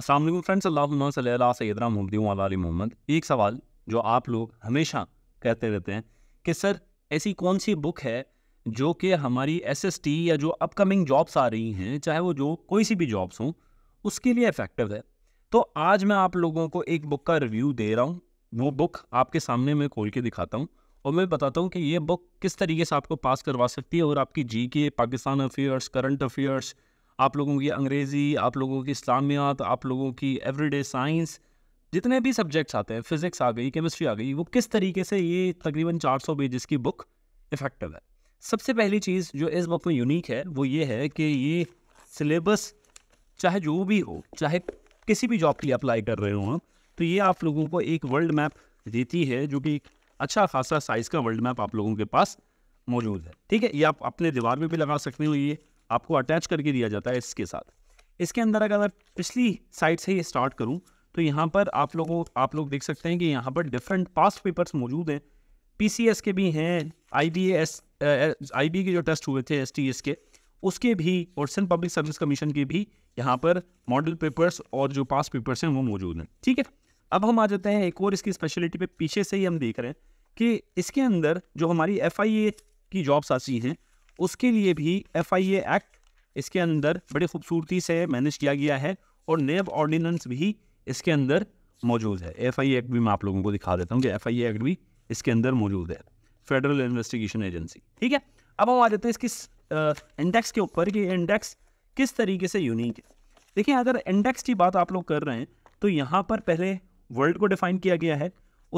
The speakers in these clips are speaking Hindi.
असल फ्रेंड्स अल्लाह सैदना मुमदी वाली मोहम्मद एक सवाल जो आप लोग हमेशा कहते रहते हैं कि सर ऐसी कौन सी बुक है जो कि हमारी एसएसटी या जो अपकमिंग जॉब्स आ रही हैं चाहे वो जो कोई सी भी जॉब्स हों उसके लिए इफ़ेक्टिव है तो आज मैं आप लोगों को एक बुक का रिव्यू दे रहा हूँ वो बुक आपके सामने मैं खोल के दिखाता हूँ और मैं बताता हूँ कि ये बुक किस तरीके से आपको पास करवा सकती है और आपकी जी के पाकिस्तान अफेयर्स करंट अफेयर्स आप लोगों की अंग्रेज़ी आप लोगों की इस्लामियात आप लोगों की एवरीडे साइंस जितने भी सब्जेक्ट्स आते हैं फिज़िक्स आ गई केमिस्ट्री आ गई वो किस तरीके से ये तकरीबन 400 पेजेस की बुक इफ़ेक्टिव है सबसे पहली चीज़ जो इस बुक में यूनिक है वो ये है कि ये सिलेबस चाहे जो भी हो चाहे किसी भी जॉब के लिए अप्लाई कर रहे हो आप तो ये आप लोगों को एक वर्ल्ड मैप देती है जो कि अच्छा खासा साइज़ का वर्ल्ड मैप आप लोगों के पास मौजूद है ठीक है ये आप अपने दीवार में भी लगा सकते हो ये आपको अटैच करके दिया जाता है इसके साथ इसके अंदर अगर पिछली साइड से ये स्टार्ट करूँ तो यहाँ पर आप लोगों आप लोग देख सकते हैं कि यहाँ पर डिफरेंट पास्ट पेपर्स मौजूद हैं पी के भी हैं आई बी के जो टेस्ट हुए थे एस के उसके भी और सिंध पब्लिक सर्विस कमीशन के भी यहाँ पर मॉडल पेपर्स और जो पास पेपर्स हैं वो मौजूद हैं ठीक है अब हम आ जाते हैं एक और इसकी स्पेशलिटी पे पीछे से ही हम देख रहे हैं कि इसके अंदर जो हमारी एफ की जॉब्स आती हैं उसके लिए भी एफ एक्ट इसके अंदर बड़ी खूबसूरती से मैनेज किया गया है और नेब ऑर्डिनेंस भी इसके अंदर मौजूद है एफ एक्ट भी मैं आप लोगों को दिखा देता हूँ कि एफ एक्ट भी इसके अंदर मौजूद है फेडरल इन्वेस्टिगेशन एजेंसी ठीक है अब हम आ जाते हैं इसकी इंडेक्स के ऊपर कि इंडेक्स किस तरीके से यूनिक है देखिए अगर इंडेक्स की बात आप लोग कर रहे हैं तो यहाँ पर पहले वर्ल्ड को डिफाइन किया गया है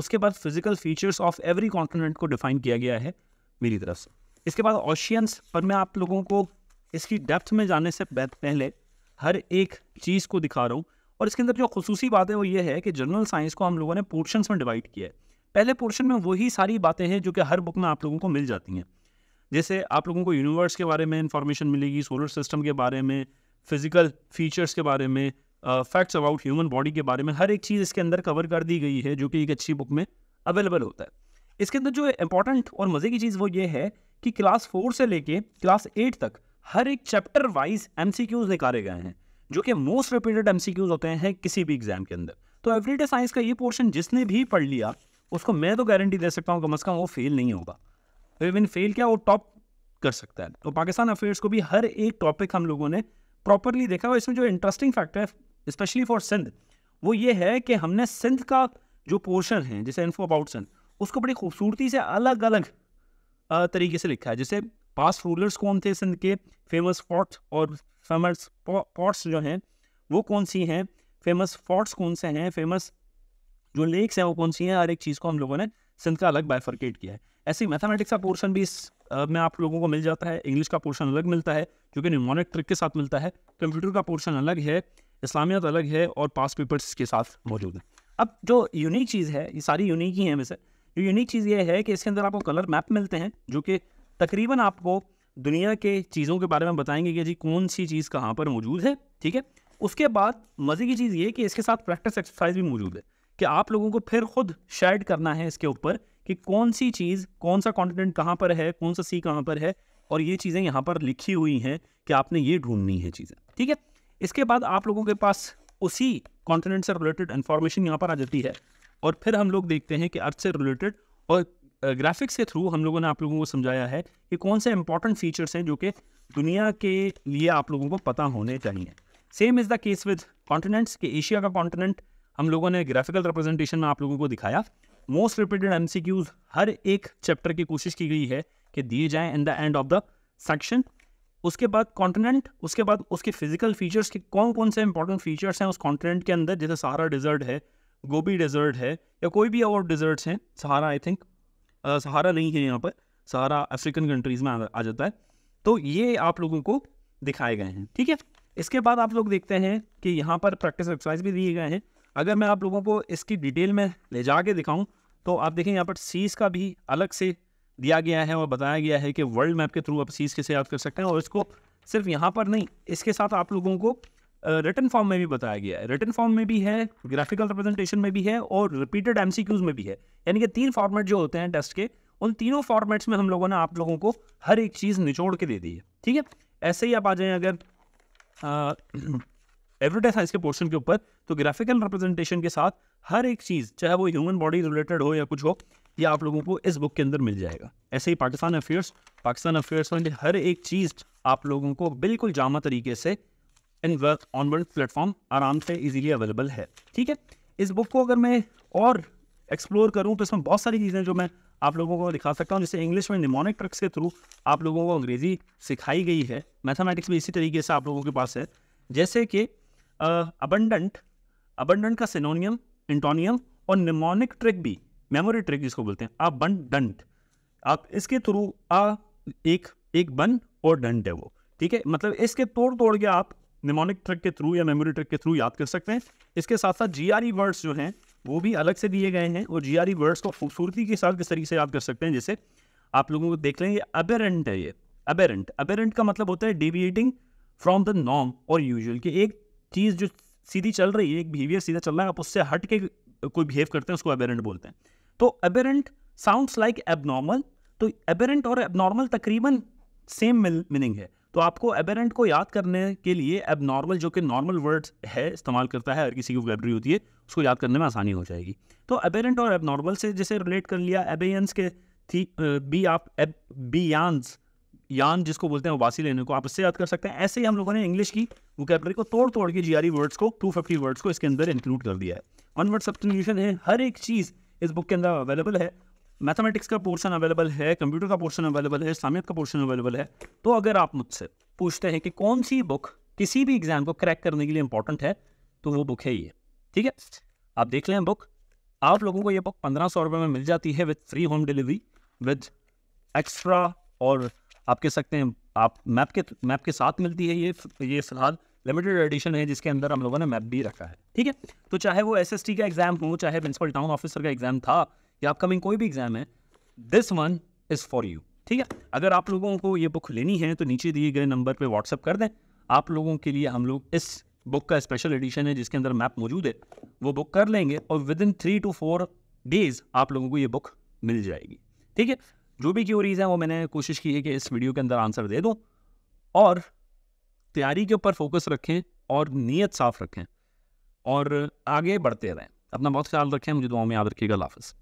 उसके बाद physical features of every continent को डिफाइन किया गया है मेरी तरफ से इसके बाद ऑशियंस पर मैं आप लोगों को इसकी डेप्थ में जाने से पहले हर एक चीज़ को दिखा रहा हूँ और इसके अंदर जो खसूसी बात है वो ये है कि जनरल साइंस को हम लोगों ने पोर्शन में डिवाइड किया है पहले पोर्शन में वही सारी बातें हैं जो कि हर बुक में आप लोगों को मिल जाती हैं जैसे आप लोगों को यूनिवर्स के बारे में इंफॉर्मेशन मिलेगी सोलर सिस्टम के बारे में फिज़िकल फीचर्स के बारे में फैक्ट्स अबाउट ह्यूमन बॉडी के बारे में हर एक चीज़ इसके अंदर कवर कर दी गई है जो कि एक अच्छी बुक में अवेलेबल होता है इसके अंदर जो इंपॉर्टेंट और मज़े की चीज़ वो ये है कि क्लास फोर से लेके क्लास एट तक हर एक चैप्टर वाइज एम निकाले गए हैं जो कि मोस्ट रिपीटेड एम होते हैं किसी भी एग्जाम के अंदर तो एवरीडे साइंस का ये पोर्शन जिसने भी पढ़ लिया उसको मैं तो गारंटी दे सकता हूँ कम अज़ कम वो फेल नहीं होगा इवन तो फेल क्या वो टॉप कर सकता है तो पाकिस्तान अफेयर्स को भी हर एक टॉपिक हम लोगों ने प्रॉपरली देखा और इसमें जो इंटरेस्टिंग फैक्टर है स्पेशली फॉर सिंध वो ये है कि हमने सिंध का जो पोर्शन है जैसे इन्फो अबाउट सिंध उसको बड़ी खूबसूरती से अलग अलग तरीके से लिखा है जैसे पास रूलर्स कौन थे सिंध के फेमस फोर्ट और फेमस फोर्ट्स जो हैं वो कौन सी हैं फेमस फोर्ट्स कौन से हैं फेमस जो लेक्स हैं वो कौन सी हैं हर एक चीज़ को हम लोगों ने सिंध का अलग बायफर्केट किया है ऐसे मैथमेटिक्स का पोर्शन भी इस में आप लोगों को मिल जाता है इंग्लिश का पोर्शन अलग मिलता है जो कि निमोनिक ट्रिक के साथ मिलता है कंप्यूटर का पोर्शन अलग है इस्लामियत अलग है और पास पेपर्स के साथ मौजूद है अब जो यूनिक चीज़ है ये सारी यूनिक ही है वैसे यूनिक चीज़ ये है कि इसके अंदर आपको कलर मैप मिलते हैं जो कि तकरीबन आपको दुनिया के चीज़ों के बारे में बताएंगे कि जी कौन सी चीज़ कहाँ पर मौजूद है ठीक है उसके बाद मज़े की चीज़ ये कि इसके साथ प्रैक्टिस एक्सरसाइज भी मौजूद है कि आप लोगों को फिर खुद शेड करना है इसके ऊपर कि कौन सी चीज़ कौन सा कॉन्टिनेंट कहाँ पर है कौन सा सी कहाँ पर है और ये चीज़ें यहाँ पर लिखी हुई हैं कि आपने ये ढूंढनी है चीज़ें ठीक है इसके बाद आप लोगों के पास उसी कॉन्टिनेंट से रिलेटेड इन्फॉर्मेशन यहाँ पर आ जाती है और फिर हम लोग देखते हैं कि अर्थ से रिलेटेड और ग्राफिक्स के थ्रू हम लोगों ने आप लोगों को समझाया है कि कौन से इंपॉर्टेंट फीचर्स हैं जो कि दुनिया के लिए आप लोगों को पता होने चाहिए same is the case with continents कि एशिया का कॉन्टिनेंट हम लोगों ने ग्राफिकल रिप्रेजेंटेशन में आप लोगों को दिखाया मोस्ट रिपीटेड एम हर एक चैप्टर की कोशिश की गई है कि दिए जाएँ in the end of the section उसके बाद कॉन्टिनेंट उसके बाद उसके फिजिकल फीचर्स के कौन कौन से इंपॉर्टेंट फीचर्स हैं उस कॉन्टिनेंट के अंदर जैसे सारा डिजर्ट है गोभी डेजर्ट है या कोई भी और डेजर्ट्स हैं सहारा आई थिंक सहारा नहीं है यहाँ पर सहारा अफ्रीकन कंट्रीज़ में आ, आ जाता है तो ये आप लोगों को दिखाए गए हैं ठीक है इसके बाद आप लोग देखते हैं कि यहाँ पर प्रैक्टिस एक्सरसाइज भी दिए गए हैं अगर मैं आप लोगों को इसकी डिटेल में ले जा के दिखाऊँ तो आप देखें यहाँ पर सीस का भी अलग से दिया गया है और बताया गया है कि वर्ल्ड मैप के थ्रू आप सीस कैसे याद कर सकते हैं और इसको सिर्फ यहाँ पर नहीं इसके साथ आप लोगों को रिटर्न फॉर्म में भी बताया गया है रिटर्न फॉर्म में भी है ग्राफिकल रिप्रेजेंटेशन में भी है और रिपीटेड एम में भी है यानी कि तीन फॉर्मेट जो होते हैं टेस्ट के उन तीनों फॉर्मेट्स में हम लोगों ने आप लोगों को हर एक चीज़ निचोड़ के दे दी है ठीक है ऐसे ही आप आ जाए अगर एडवर्टाइज के पोर्शन के ऊपर तो ग्राफिकल रिप्रेजेंटेशन के साथ हर एक चीज़ चाहे वो ह्यूमन बॉडी रिलेटेड हो या कुछ हो ये आप लोगों को इस बुक के अंदर मिल जाएगा ऐसे ही पाकिस्तान अफेयर्स पाकिस्तान अफेयर्स में हर एक चीज़ आप लोगों को बिल्कुल जामा तरीके से and work on work platform आराम से इजीली अवेलेबल है ठीक है इस बुक को अगर मैं और एक्सप्लोर करूँ तो इसमें बहुत सारी चीज़ें जो मैं आप लोगों को दिखा सकता हूँ जैसे इंग्लिश में निमोनिक ट्रिक्स के थ्रू आप लोगों को अंग्रेज़ी सिखाई गई है मैथमेटिक्स भी इसी तरीके से आप लोगों के पास है जैसे कि अबंडेंट अबंडेंट का सिनोनियम इंटोनियम और निमोनिक ट्रिक भी मेमोरी ट्रिक जिसको बोलते हैं डंट आप इसके थ्रू आ एक एक बन और डंट है वो ठीक है मतलब इसके तोड़ तोड़ के आप निमोनिक ट्रक के थ्रू या मेमोरी ट्रक के थ्रू याद कर सकते हैं इसके साथ साथ जी आर ई वर्ड्स जो हैं वो भी अलग से दिए गए हैं और जी आर ई वर्ड्स को खूबसूरती के साथ किस तरीके से याद कर सकते हैं जैसे आप लोगों को देख लेंगे अबेरेंट है ये अबेरेंट अबेरेंट का मतलब होता है डेविएटिंग फ्रॉम द नॉर्म और यूजल कि एक चीज़ जो सीधी चल रही है एक बिहेवियर सीधा चल रहा है आप उससे हट के कोई बिहेव करते हैं उसको अबेरेंट बोलते हैं तो अबेरेंट साउंड्स लाइक एबनॉर्मल तो एबेरेंट और एबनॉर्मल तकरीबन सेम मीनिंग है तो आपको एबेरेंट को याद करने के लिए एबनॉर्मल जो कि नॉर्मल वर्ड है इस्तेमाल करता है हर किसी की वैबरी होती है उसको याद करने में आसानी हो जाएगी तो एबेरेंट और एबनॉर्मल से जैसे रिलेट कर लिया एबेन्स के थी बी आप एब बी यान्स यान जिसको बोलते हैं वासी लेने को आप इससे याद कर सकते हैं ऐसे ही हम लोगों ने इंग्लिश की वोकेबलरी को तोड़ तोड़ के आर वर्ड्स e को फिफ्टी वर्ड्स को इसके अंदर इंक्लूड कर दिया है वन वर्ड सब्सटीट्यूशन है हर एक चीज़ इस बुक के अंदर अवेलेबल है मैथमेटिक्स का पोर्शन अवेलेबल है कंप्यूटर का पोर्शन अवेलेबल है इस्लामियत का पोर्शन अवेलेबल है तो अगर आप मुझसे पूछते हैं कि कौन सी बुक किसी भी एग्ज़ाम को क्रैक करने के लिए इंपॉर्टेंट है तो वो बुक है ये ठीक है आप देख लें बुक आप लोगों को ये बुक पंद्रह सौ रुपये में मिल जाती है with free home delivery with extra और आप कह सकते हैं आप मैप के मैप के साथ मिलती है ये ये फिलहाल लिमिटेड एडिशन है जिसके अंदर हम लोगों ने मैप भी रखा है ठीक है तो चाहे वो एसएसटी का एग्ज़ाम हो चाहे प्रिंसिपल टाउन ऑफिसर का एग्ज़ाम था या अपकमिंग कोई भी एग्जाम है this one is for you ठीक है अगर आप लोगों को ये बुक लेनी है तो नीचे दिए गए नंबर पर व्हाट्सअप कर दें आप लोगों के लिए हम लोग इस बुक का स्पेशल एडिशन है जिसके अंदर मैप मौजूद है वो बुक कर लेंगे और within three two four days आप लोगों को ये बुक मिल जाएगी ठीक है जो भी क्यूरीज हैं वो मैंने कोशिश की है कि इस वीडियो के अंदर आंसर दे दूँ और तैयारी के ऊपर फोकस रखें और नीयत साफ रखें और आगे बढ़ते रहें अपना बहुत ख्याल रखें मुझे दुआ में याद रखिएगा हाफिज़